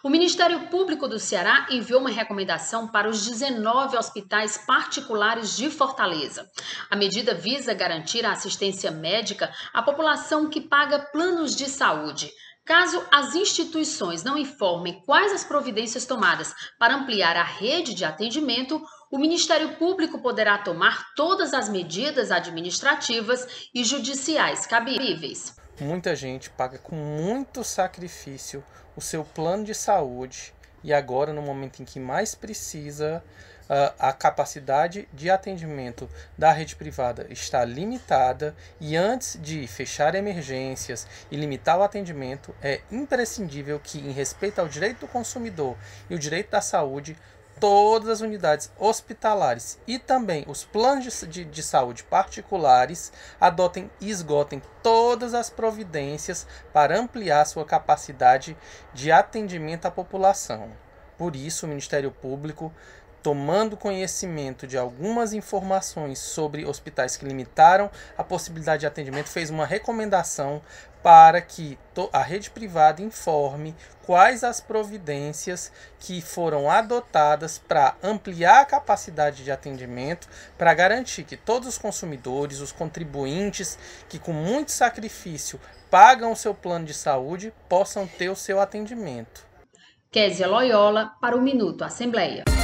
O Ministério Público do Ceará enviou uma recomendação para os 19 hospitais particulares de Fortaleza. A medida visa garantir a assistência médica à população que paga planos de saúde. Caso as instituições não informem quais as providências tomadas para ampliar a rede de atendimento, o Ministério Público poderá tomar todas as medidas administrativas e judiciais cabíveis. Muita gente paga com muito sacrifício o seu plano de saúde e agora, no momento em que mais precisa, ah, a capacidade de atendimento da rede privada está limitada e antes de fechar emergências e limitar o atendimento, é imprescindível que, em respeito ao direito do consumidor e o direito da saúde, todas as unidades hospitalares e também os planos de, de saúde particulares adotem e esgotem todas as providências para ampliar sua capacidade de atendimento à população. Por isso, o Ministério Público tomando conhecimento de algumas informações sobre hospitais que limitaram a possibilidade de atendimento, fez uma recomendação para que a rede privada informe quais as providências que foram adotadas para ampliar a capacidade de atendimento, para garantir que todos os consumidores, os contribuintes que com muito sacrifício pagam o seu plano de saúde, possam ter o seu atendimento. Kézia Loyola para o Minuto Assembleia.